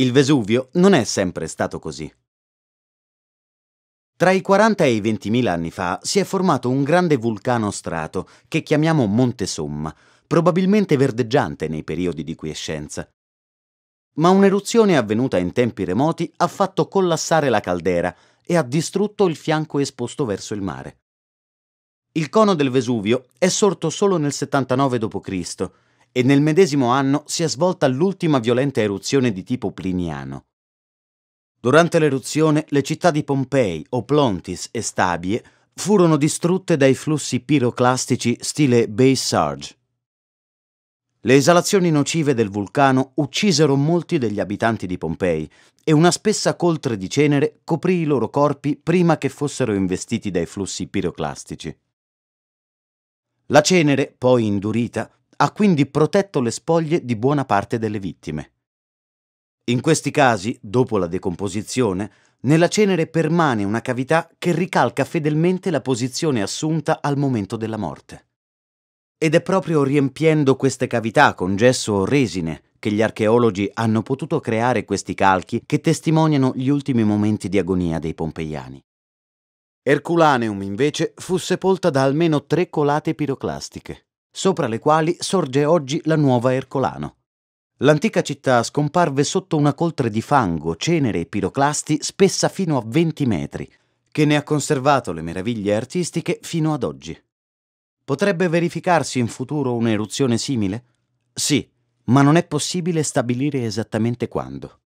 il Vesuvio non è sempre stato così. Tra i 40 e i 20.000 anni fa si è formato un grande vulcano strato che chiamiamo Monte Somma, probabilmente verdeggiante nei periodi di quiescenza. Ma un'eruzione avvenuta in tempi remoti ha fatto collassare la caldera e ha distrutto il fianco esposto verso il mare. Il cono del Vesuvio è sorto solo nel 79 d.C., e nel medesimo anno si è svolta l'ultima violenta eruzione di tipo pliniano. Durante l'eruzione le città di Pompei, Oplontis e Stabie furono distrutte dai flussi piroclastici stile Bay Surge. Le esalazioni nocive del vulcano uccisero molti degli abitanti di Pompei e una spessa coltre di cenere coprì i loro corpi prima che fossero investiti dai flussi piroclastici. La cenere, poi indurita, ha quindi protetto le spoglie di buona parte delle vittime. In questi casi, dopo la decomposizione, nella cenere permane una cavità che ricalca fedelmente la posizione assunta al momento della morte. Ed è proprio riempiendo queste cavità con gesso o resine che gli archeologi hanno potuto creare questi calchi che testimoniano gli ultimi momenti di agonia dei pompeiani. Herculaneum invece fu sepolta da almeno tre colate piroclastiche sopra le quali sorge oggi la nuova Ercolano. L'antica città scomparve sotto una coltre di fango, cenere e piroclasti spessa fino a 20 metri, che ne ha conservato le meraviglie artistiche fino ad oggi. Potrebbe verificarsi in futuro un'eruzione simile? Sì, ma non è possibile stabilire esattamente quando.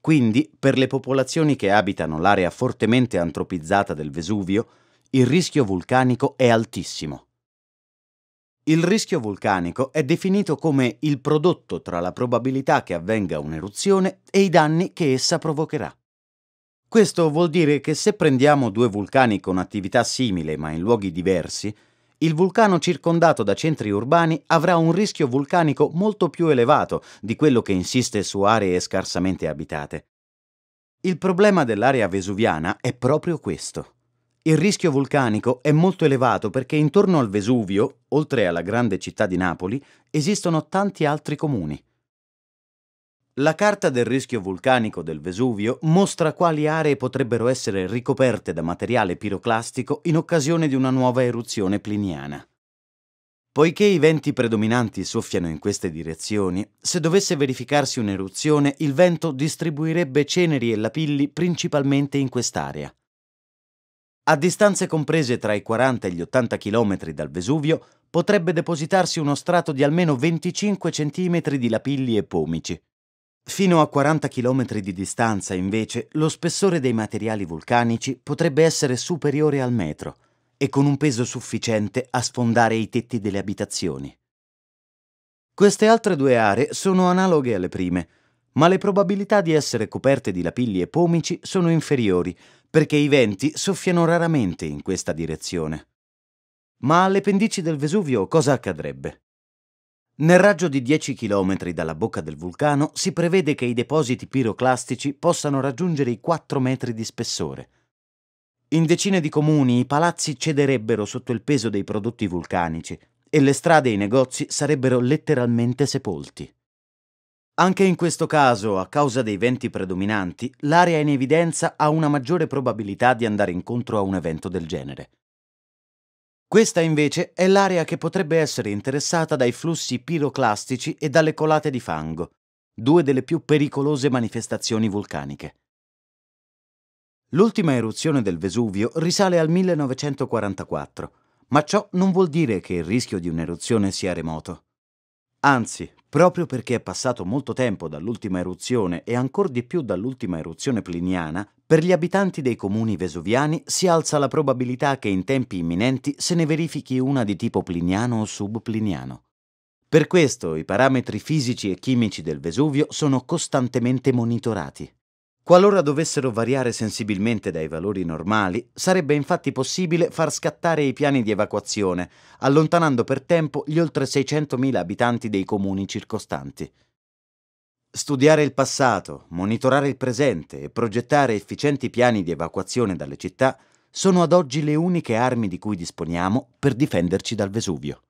Quindi, per le popolazioni che abitano l'area fortemente antropizzata del Vesuvio, il rischio vulcanico è altissimo. Il rischio vulcanico è definito come il prodotto tra la probabilità che avvenga un'eruzione e i danni che essa provocherà. Questo vuol dire che se prendiamo due vulcani con attività simile ma in luoghi diversi, il vulcano circondato da centri urbani avrà un rischio vulcanico molto più elevato di quello che insiste su aree scarsamente abitate. Il problema dell'area vesuviana è proprio questo. Il rischio vulcanico è molto elevato perché intorno al Vesuvio, oltre alla grande città di Napoli, esistono tanti altri comuni. La carta del rischio vulcanico del Vesuvio mostra quali aree potrebbero essere ricoperte da materiale piroclastico in occasione di una nuova eruzione pliniana. Poiché i venti predominanti soffiano in queste direzioni, se dovesse verificarsi un'eruzione, il vento distribuirebbe ceneri e lapilli principalmente in quest'area. A distanze comprese tra i 40 e gli 80 km dal Vesuvio potrebbe depositarsi uno strato di almeno 25 cm di lapilli e pomici. Fino a 40 km di distanza, invece, lo spessore dei materiali vulcanici potrebbe essere superiore al metro e con un peso sufficiente a sfondare i tetti delle abitazioni. Queste altre due aree sono analoghe alle prime, ma le probabilità di essere coperte di lapilli e pomici sono inferiori, perché i venti soffiano raramente in questa direzione. Ma alle pendici del Vesuvio cosa accadrebbe? Nel raggio di 10 km dalla bocca del vulcano si prevede che i depositi piroclastici possano raggiungere i 4 metri di spessore. In decine di comuni i palazzi cederebbero sotto il peso dei prodotti vulcanici e le strade e i negozi sarebbero letteralmente sepolti. Anche in questo caso, a causa dei venti predominanti, l'area in evidenza ha una maggiore probabilità di andare incontro a un evento del genere. Questa invece è l'area che potrebbe essere interessata dai flussi piroclastici e dalle colate di fango, due delle più pericolose manifestazioni vulcaniche. L'ultima eruzione del Vesuvio risale al 1944, ma ciò non vuol dire che il rischio di un'eruzione sia remoto. Anzi, proprio perché è passato molto tempo dall'ultima eruzione e ancora di più dall'ultima eruzione pliniana, per gli abitanti dei comuni vesuviani si alza la probabilità che in tempi imminenti se ne verifichi una di tipo pliniano o subpliniano. Per questo i parametri fisici e chimici del Vesuvio sono costantemente monitorati. Qualora dovessero variare sensibilmente dai valori normali, sarebbe infatti possibile far scattare i piani di evacuazione, allontanando per tempo gli oltre 600.000 abitanti dei comuni circostanti. Studiare il passato, monitorare il presente e progettare efficienti piani di evacuazione dalle città sono ad oggi le uniche armi di cui disponiamo per difenderci dal Vesuvio.